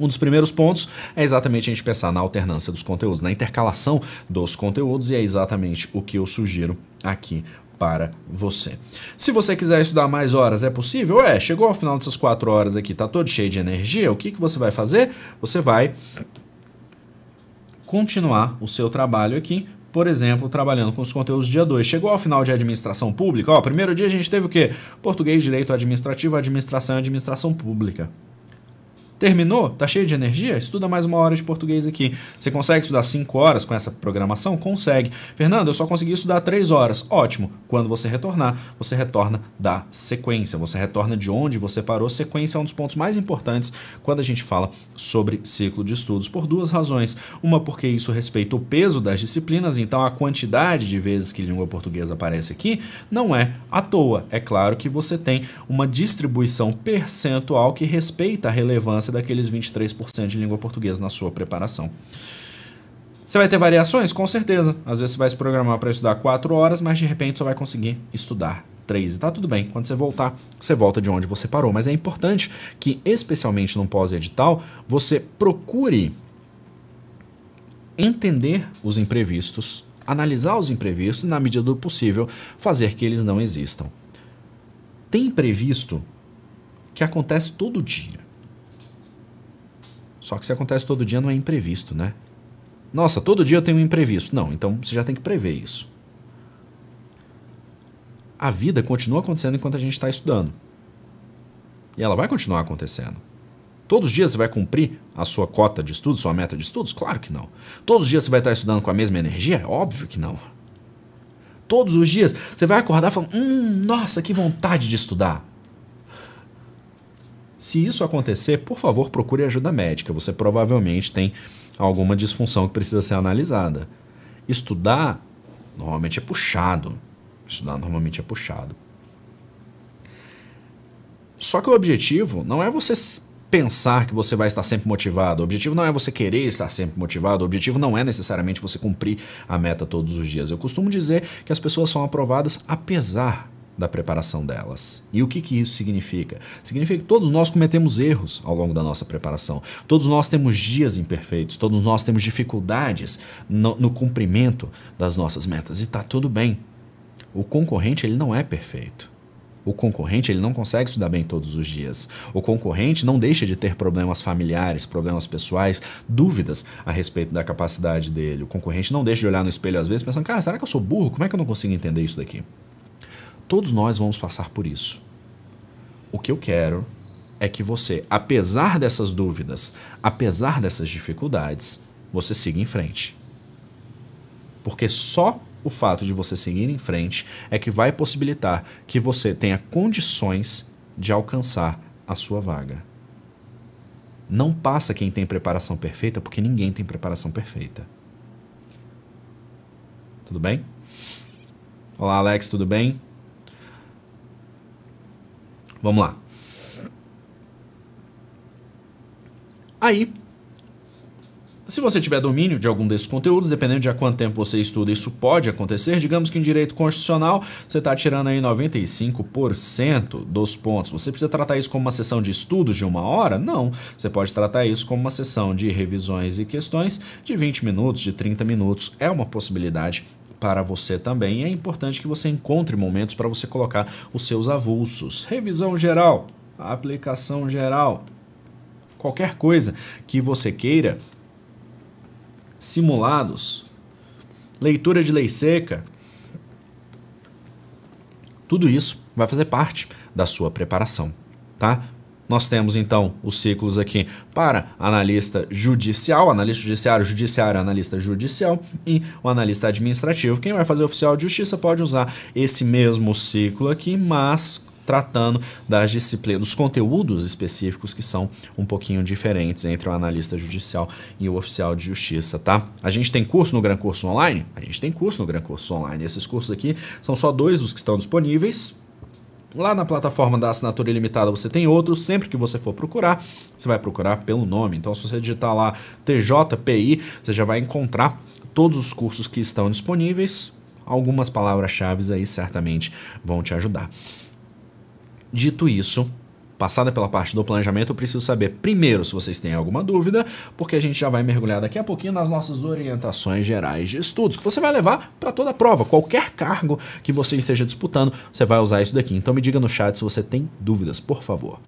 um dos primeiros pontos é exatamente a gente pensar na alternância dos conteúdos, na intercalação dos conteúdos, e é exatamente o que eu sugiro aqui para você. Se você quiser estudar mais horas, é possível? É, chegou ao final dessas quatro horas aqui, tá todo cheio de energia, o que, que você vai fazer? Você vai continuar o seu trabalho aqui, por exemplo, trabalhando com os conteúdos dia 2. Chegou ao final de administração pública, ó, primeiro dia a gente teve o quê? Português, direito administrativo, administração e administração pública. Terminou? Tá cheio de energia? Estuda mais uma hora de português aqui. Você consegue estudar 5 horas com essa programação? Consegue. Fernando, eu só consegui estudar 3 horas. Ótimo. Quando você retornar, você retorna da sequência. Você retorna de onde você parou. Sequência é um dos pontos mais importantes quando a gente fala sobre ciclo de estudos, por duas razões. Uma, porque isso respeita o peso das disciplinas, então a quantidade de vezes que língua portuguesa aparece aqui não é à toa. É claro que você tem uma distribuição percentual que respeita a relevância relevância daqueles 23% de língua portuguesa na sua preparação. Você vai ter variações? Com certeza. Às vezes você vai se programar para estudar 4 horas, mas de repente só vai conseguir estudar 3. E tá tudo bem. Quando você voltar, você volta de onde você parou. Mas é importante que, especialmente no pós-edital, você procure entender os imprevistos, analisar os imprevistos e, na medida do possível, fazer que eles não existam. Tem imprevisto que acontece todo dia. Só que se acontece todo dia não é imprevisto, né? Nossa, todo dia eu tenho um imprevisto. Não, então você já tem que prever isso. A vida continua acontecendo enquanto a gente está estudando. E ela vai continuar acontecendo. Todos os dias você vai cumprir a sua cota de estudos, sua meta de estudos? Claro que não. Todos os dias você vai estar estudando com a mesma energia? É óbvio que não. Todos os dias você vai acordar falando: hum, nossa, que vontade de estudar. Se isso acontecer, por favor, procure ajuda médica. Você provavelmente tem alguma disfunção que precisa ser analisada. Estudar normalmente é puxado. Estudar normalmente é puxado. Só que o objetivo não é você pensar que você vai estar sempre motivado. O objetivo não é você querer estar sempre motivado. O objetivo não é necessariamente você cumprir a meta todos os dias. Eu costumo dizer que as pessoas são aprovadas apesar da preparação delas. E o que, que isso significa? Significa que todos nós cometemos erros ao longo da nossa preparação, todos nós temos dias imperfeitos, todos nós temos dificuldades no, no cumprimento das nossas metas e está tudo bem. O concorrente ele não é perfeito. O concorrente ele não consegue estudar bem todos os dias. O concorrente não deixa de ter problemas familiares, problemas pessoais, dúvidas a respeito da capacidade dele. O concorrente não deixa de olhar no espelho às vezes pensando, cara, será que eu sou burro? Como é que eu não consigo entender isso daqui? Todos nós vamos passar por isso. O que eu quero é que você, apesar dessas dúvidas, apesar dessas dificuldades, você siga em frente. Porque só o fato de você seguir em frente é que vai possibilitar que você tenha condições de alcançar a sua vaga. Não passa quem tem preparação perfeita, porque ninguém tem preparação perfeita. Tudo bem? Olá, Alex, tudo bem? Vamos lá. Aí, se você tiver domínio de algum desses conteúdos, dependendo de há quanto tempo você estuda, isso pode acontecer. Digamos que em direito constitucional você está tirando aí 95% dos pontos. Você precisa tratar isso como uma sessão de estudos de uma hora? Não. Você pode tratar isso como uma sessão de revisões e questões de 20 minutos, de 30 minutos. É uma possibilidade para você também. É importante que você encontre momentos para você colocar os seus avulsos. Revisão geral, aplicação geral, qualquer coisa que você queira, simulados, leitura de lei seca, tudo isso vai fazer parte da sua preparação, tá? Nós temos então os ciclos aqui para analista judicial, analista judiciário, judiciário, analista judicial e o analista administrativo. Quem vai fazer oficial de justiça pode usar esse mesmo ciclo aqui, mas tratando das disciplinas, dos conteúdos específicos que são um pouquinho diferentes entre o analista judicial e o oficial de justiça, tá? A gente tem curso no Gran Curso Online? A gente tem curso no Gran Curso Online. Esses cursos aqui são só dois dos que estão disponíveis Lá na plataforma da assinatura ilimitada você tem outros, sempre que você for procurar, você vai procurar pelo nome. Então, se você digitar lá TJPI, você já vai encontrar todos os cursos que estão disponíveis. Algumas palavras-chave aí certamente vão te ajudar. Dito isso, passada pela parte do planejamento, eu preciso saber primeiro se vocês têm alguma dúvida, porque a gente já vai mergulhar daqui a pouquinho nas nossas orientações gerais de estudos, que você vai levar para toda a prova, qualquer cargo que você esteja disputando, você vai usar isso daqui. Então me diga no chat se você tem dúvidas, por favor.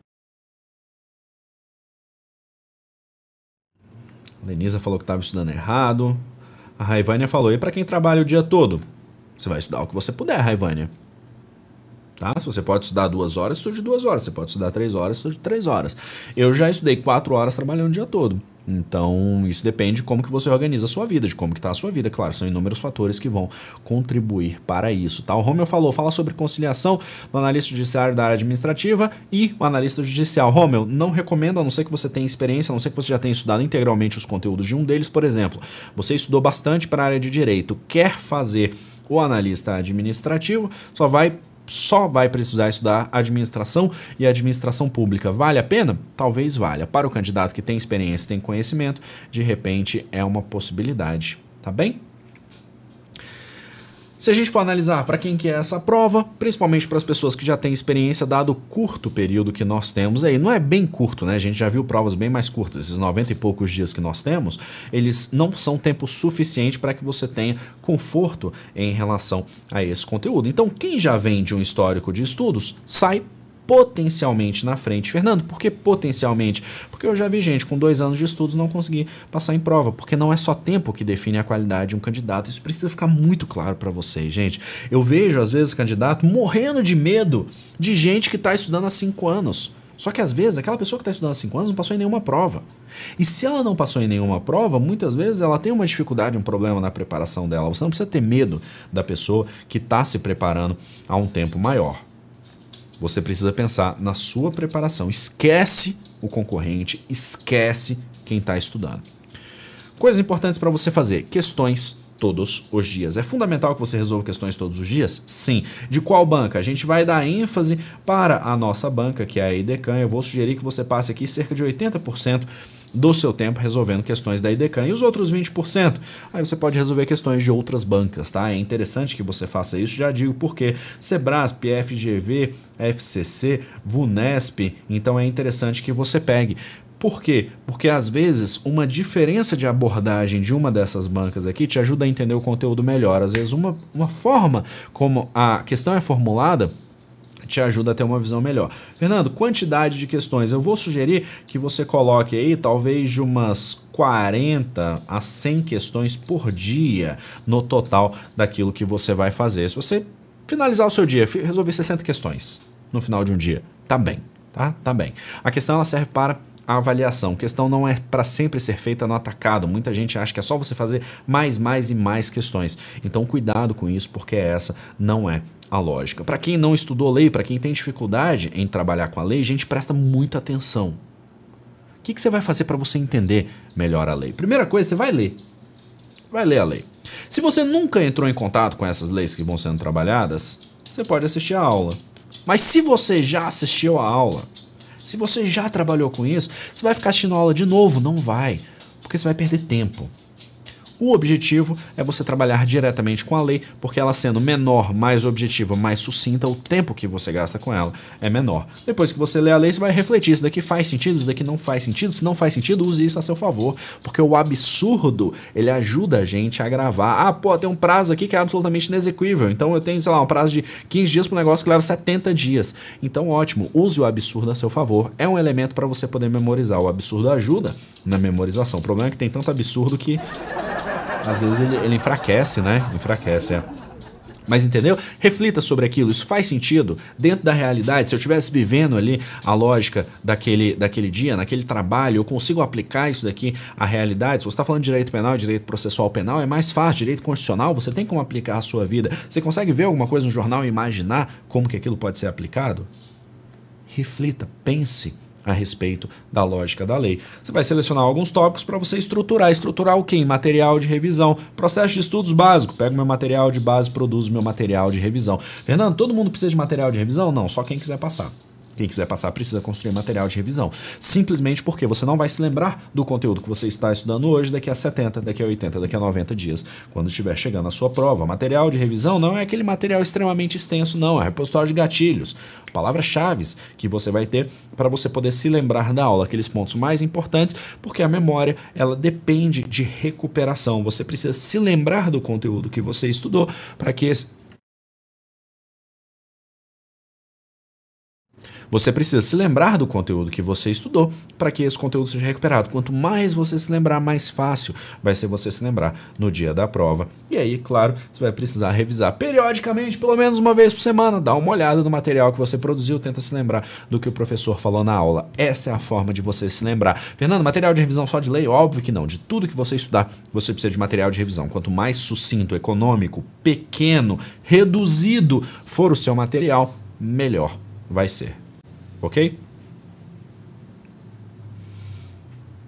A Lenisa falou que estava estudando errado. A Raivânia falou: e para quem trabalha o dia todo? Você vai estudar o que você puder, Raivânia. Tá? Se você pode estudar duas horas, estude duas horas. Você pode estudar três horas, estude três horas. Eu já estudei quatro horas trabalhando o dia todo. Então, isso depende de como que você organiza a sua vida, de como que está a sua vida. Claro, são inúmeros fatores que vão contribuir para isso. Tá? O Romeu falou, fala sobre conciliação do analista judiciário da área administrativa e o analista judicial. Romeu, não recomendo, a não ser que você tenha experiência, a não ser que você já tenha estudado integralmente os conteúdos de um deles. Por exemplo, você estudou bastante para a área de direito, quer fazer o analista administrativo, só vai só vai precisar estudar administração e administração pública. Vale a pena? Talvez valha. Para o candidato que tem experiência, tem conhecimento, de repente é uma possibilidade, tá bem? Se a gente for analisar para quem que é essa prova, principalmente para as pessoas que já têm experiência, dado o curto período que nós temos aí, não é bem curto, né? A gente já viu provas bem mais curtas, esses 90 e poucos dias que nós temos, eles não são tempo suficiente para que você tenha conforto em relação a esse conteúdo. Então, quem já vem de um histórico de estudos, sai potencialmente na frente. Fernando, por que potencialmente? Porque eu já vi gente com dois anos de estudos não conseguir passar em prova, porque não é só tempo que define a qualidade de um candidato. Isso precisa ficar muito claro para vocês, gente. Eu vejo, às vezes, candidato morrendo de medo de gente que está estudando há cinco anos. Só que às vezes aquela pessoa que está estudando há 5 anos não passou em nenhuma prova. E se ela não passou em nenhuma prova, muitas vezes ela tem uma dificuldade, um problema na preparação dela. Você não precisa ter medo da pessoa que está se preparando há um tempo maior você precisa pensar na sua preparação. Esquece o concorrente, esquece quem está estudando. Coisas importantes para você fazer: questões todos os dias. É fundamental que você resolva questões todos os dias? Sim. De qual banca? A gente vai dar ênfase para a nossa banca, que é a Idecan. Eu vou sugerir que você passe aqui cerca de 80% do seu tempo resolvendo questões da IDECAN. E os outros 20%? Aí você pode resolver questões de outras bancas, tá? É interessante que você faça isso, já digo porque Sebrasp, FGV, FCC, Vunesp, então é interessante que você pegue. Por quê? Porque às vezes uma diferença de abordagem de uma dessas bancas aqui te ajuda a entender o conteúdo melhor. Às vezes, uma, uma forma como a questão é formulada te ajuda a ter uma visão melhor. Fernando, quantidade de questões. Eu vou sugerir que você coloque aí talvez de umas 40 a 100 questões por dia no total daquilo que você vai fazer. Se você finalizar o seu dia, resolver 60 questões no final de um dia, tá bem, tá? Tá bem. A questão ela serve para a avaliação. A questão não é para sempre ser feita no atacado. Muita gente acha que é só você fazer mais, mais e mais questões. Então, cuidado com isso, porque essa não é a lógica. Para quem não estudou lei, para quem tem dificuldade em trabalhar com a lei, gente, presta muita atenção. O que, que você vai fazer para você entender melhor a lei? Primeira coisa, você vai ler. Vai ler a lei. Se você nunca entrou em contato com essas leis que vão sendo trabalhadas, você pode assistir a aula. Mas se você já assistiu a aula, se você já trabalhou com isso, você vai ficar assistindo a aula de novo? Não vai, porque você vai perder tempo. O objetivo é você trabalhar diretamente com a lei, porque ela sendo menor, mais objetiva, mais sucinta, o tempo que você gasta com ela é menor. Depois que você lê a lei, você vai refletir: isso daqui faz sentido, isso daqui não faz sentido. Se não faz sentido, use isso a seu favor, porque o absurdo ele ajuda a gente a gravar. Ah, pô, tem um prazo aqui que é absolutamente inexequível. Então eu tenho, sei lá, um prazo de 15 dias para um negócio que leva 70 dias. Então, ótimo, use o absurdo a seu favor. É um elemento para você poder memorizar. O absurdo ajuda na memorização. O problema é que tem tanto absurdo que às vezes ele, ele enfraquece, né? Enfraquece, é. Mas entendeu? Reflita sobre aquilo, isso faz sentido dentro da realidade. Se eu estivesse vivendo ali a lógica daquele, daquele dia, naquele trabalho, eu consigo aplicar isso daqui à realidade. Se você está falando de direito penal, direito processual penal, é mais fácil. Direito constitucional, você tem como aplicar a sua vida. Você consegue ver alguma coisa no jornal e imaginar como que aquilo pode ser aplicado? Reflita, pense a respeito da lógica da lei. Você vai selecionar alguns tópicos para você estruturar. Estruturar o quê? material de revisão. Processo de estudos básico. Pego meu material de base, produzo meu material de revisão. Fernando, todo mundo precisa de material de revisão? Não, só quem quiser passar. Quem quiser passar precisa construir material de revisão. Simplesmente porque você não vai se lembrar do conteúdo que você está estudando hoje daqui a 70, daqui a 80, daqui a 90 dias, quando estiver chegando a sua prova. Material de revisão não é aquele material extremamente extenso, não. É repositório de gatilhos, palavras-chave que você vai ter para você poder se lembrar da aula, aqueles pontos mais importantes, porque a memória ela depende de recuperação. Você precisa se lembrar do conteúdo que você estudou para que esse Você precisa se lembrar do conteúdo que você estudou para que esse conteúdo seja recuperado. Quanto mais você se lembrar, mais fácil vai ser você se lembrar no dia da prova. E aí, claro, você vai precisar revisar periodicamente, pelo menos uma vez por semana, dá uma olhada no material que você produziu, tenta se lembrar do que o professor falou na aula. Essa é a forma de você se lembrar. Fernando, material de revisão só de lei? Óbvio que não. De tudo que você estudar, você precisa de material de revisão. Quanto mais sucinto, econômico, pequeno, reduzido for o seu material, melhor vai ser ok?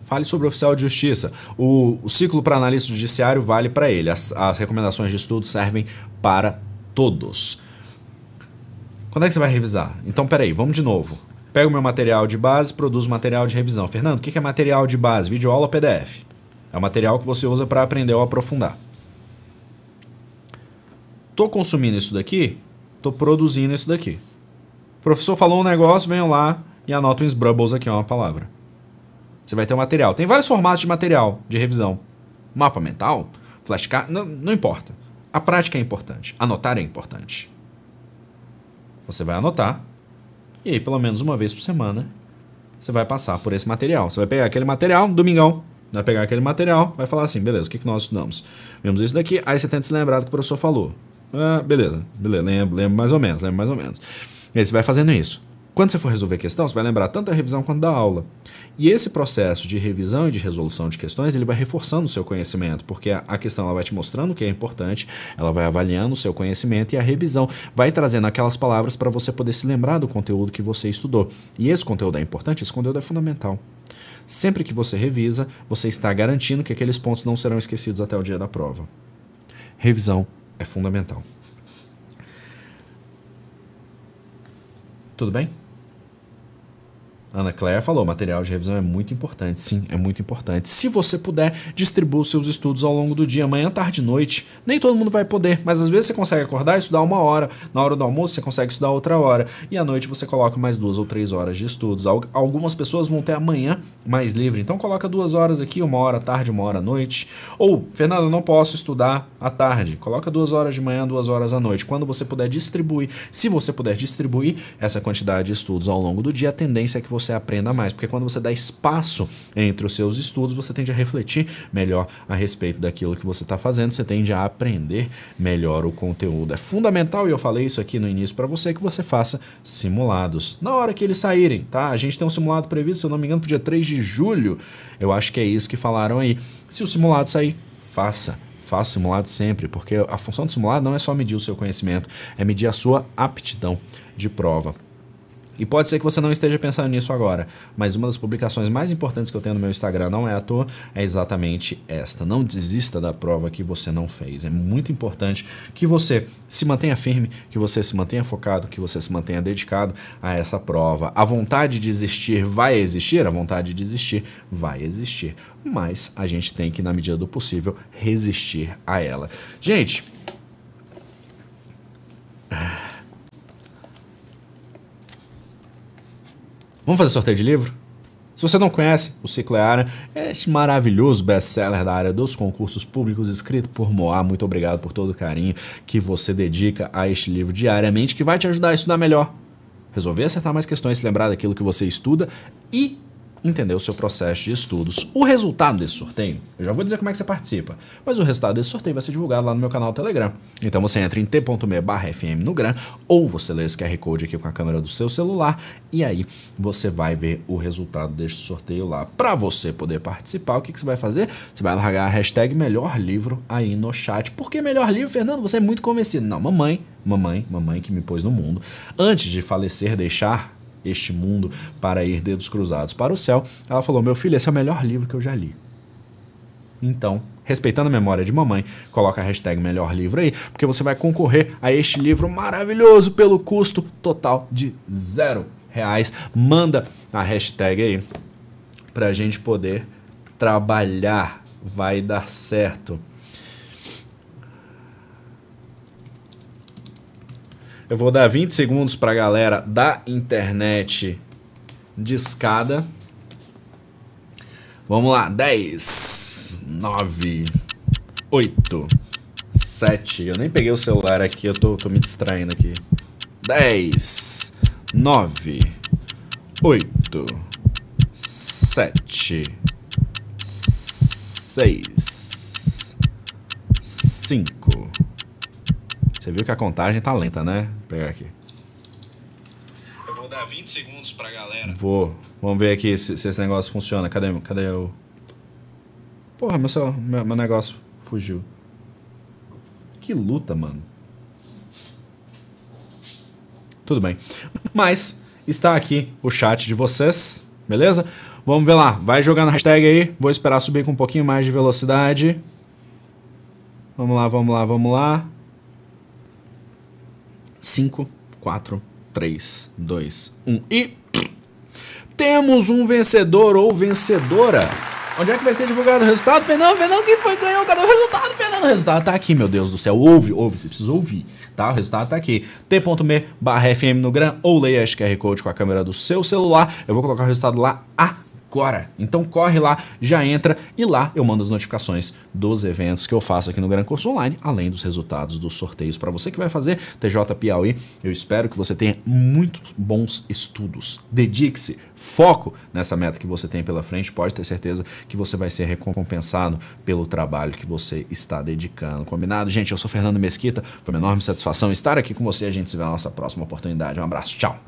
Fale sobre o oficial de justiça. O, o ciclo para analista judiciário vale para ele. As, as recomendações de estudo servem para todos. Quando é que você vai revisar? Então, peraí, vamos de novo. Pego meu material de base, produzo material de revisão. Fernando, o que é material de base? Vídeo aula PDF? É o material que você usa para aprender ou aprofundar. Tô consumindo isso daqui, tô produzindo isso daqui professor falou um negócio, venham lá e anotam os brubbles aqui, ó, uma palavra. Você vai ter o um material. Tem vários formatos de material de revisão. Mapa mental, flashcard, não, não importa. A prática é importante, anotar é importante. Você vai anotar e aí pelo menos uma vez por semana você vai passar por esse material. Você vai pegar aquele material, domingão, vai pegar aquele material, vai falar assim, beleza, o que, que nós estudamos? Vimos isso daqui, aí você tenta se lembrar do que o professor falou. Ah, beleza, beleza, lembro, lembro mais ou menos, lembro mais ou menos. E aí você vai fazendo isso. Quando você for resolver questão, você vai lembrar tanto da revisão quanto da aula. E esse processo de revisão e de resolução de questões, ele vai reforçando o seu conhecimento, porque a questão ela vai te mostrando o que é importante, ela vai avaliando o seu conhecimento e a revisão vai trazendo aquelas palavras para você poder se lembrar do conteúdo que você estudou. E esse conteúdo é importante, esse conteúdo é fundamental. Sempre que você revisa, você está garantindo que aqueles pontos não serão esquecidos até o dia da prova. Revisão é fundamental. tudo bem? Ana Claire falou: material de revisão é muito importante. Sim, é muito importante. Se você puder, distribua os seus estudos ao longo do dia, manhã, tarde e noite. Nem todo mundo vai poder, mas às vezes você consegue acordar e estudar uma hora. Na hora do almoço, você consegue estudar outra hora. E à noite, você coloca mais duas ou três horas de estudos. Algumas pessoas vão ter amanhã mais livre, então coloca duas horas aqui, uma hora à tarde, uma hora à noite. Ou, Fernando, não posso estudar à tarde. Coloca duas horas de manhã, duas horas à noite. Quando você puder distribuir, se você puder distribuir essa quantidade de estudos ao longo do dia, a tendência é que você você aprenda mais, porque quando você dá espaço entre os seus estudos, você tende a refletir melhor a respeito daquilo que você está fazendo, você tende a aprender melhor o conteúdo. É fundamental, e eu falei isso aqui no início para você, que você faça simulados na hora que eles saírem, tá? A gente tem um simulado previsto, se eu não me engano, para o dia 3 de julho. Eu acho que é isso que falaram aí. Se o simulado sair, faça o simulado sempre, porque a função do simulado não é só medir o seu conhecimento, é medir a sua aptidão de prova. E pode ser que você não esteja pensando nisso agora, mas uma das publicações mais importantes que eu tenho no meu Instagram, não é à toa, é exatamente esta. Não desista da prova que você não fez. É muito importante que você se mantenha firme, que você se mantenha focado, que você se mantenha dedicado a essa prova. A vontade de existir vai existir, a vontade de existir vai existir, mas a gente tem que, na medida do possível, resistir a ela. Gente. Vamos fazer sorteio de livro? Se você não conhece, o Ciclo é é este maravilhoso best-seller da área dos concursos públicos, escrito por Moá. Muito obrigado por todo o carinho que você dedica a este livro diariamente, que vai te ajudar a estudar melhor, resolver acertar mais questões, se lembrar daquilo que você estuda e entender o seu processo de estudos. O resultado desse sorteio, eu já vou dizer como é que você participa, mas o resultado desse sorteio vai ser divulgado lá no meu canal Telegram. Então você entra em t.me barra FM no Gram, ou você lê esse QR Code aqui com a câmera do seu celular, e aí você vai ver o resultado deste sorteio lá. Para você poder participar, o que, que você vai fazer? Você vai largar a hashtag melhor livro aí no chat. Por que melhor livro, Fernando? Você é muito convencido. Não, mamãe, mamãe, mamãe que me pôs no mundo. Antes de falecer, deixar este mundo para ir dedos cruzados para o céu, ela falou: Meu filho, esse é o melhor livro que eu já li. Então, respeitando a memória de mamãe, coloca a hashtag melhor livro aí, porque você vai concorrer a este livro maravilhoso pelo custo total de zero reais. Manda a hashtag aí para a gente poder trabalhar. Vai dar certo. Eu vou dar 20 segundos para a galera da internet de escada. Vamos lá, 10, 9, 8, 7. Eu nem peguei o celular aqui, eu tô, tô me distraindo aqui. 10, 9, 8, 7, 6. Você viu que a contagem tá lenta, né? Vou pegar aqui. Eu vou dar 20 segundos pra galera. Vou. Vamos ver aqui se, se esse negócio funciona. Cadê, cadê o. Porra, meu, meu, meu negócio fugiu. Que luta, mano. Tudo bem. Mas está aqui o chat de vocês, beleza? Vamos ver lá. Vai jogando na hashtag aí. Vou esperar subir com um pouquinho mais de velocidade. Vamos lá, vamos lá, vamos lá. 5, 4, 3, 2, 1 e. Temos um vencedor ou vencedora. Onde é que vai ser divulgado o resultado? Fernando, Fernando, quem foi ganhou? Cadê o resultado, Fernando? O resultado tá aqui, meu Deus do céu. Ouve, ouve, você precisa ouvir, tá? O resultado tá aqui. t.me barra FM no Gran ou leia este QR Code com a câmera do seu celular. Eu vou colocar o resultado lá agora agora. Então corre lá, já entra e lá eu mando as notificações dos eventos que eu faço aqui no Gran Curso Online, além dos resultados dos sorteios para você que vai fazer TJ Piauí. Eu espero que você tenha muitos bons estudos. Dedique-se, foco nessa meta que você tem pela frente, pode ter certeza que você vai ser recompensado pelo trabalho que você está dedicando. Combinado? Gente, eu sou Fernando Mesquita, foi uma enorme satisfação estar aqui com você. A gente se vê na nossa próxima oportunidade. Um abraço, tchau!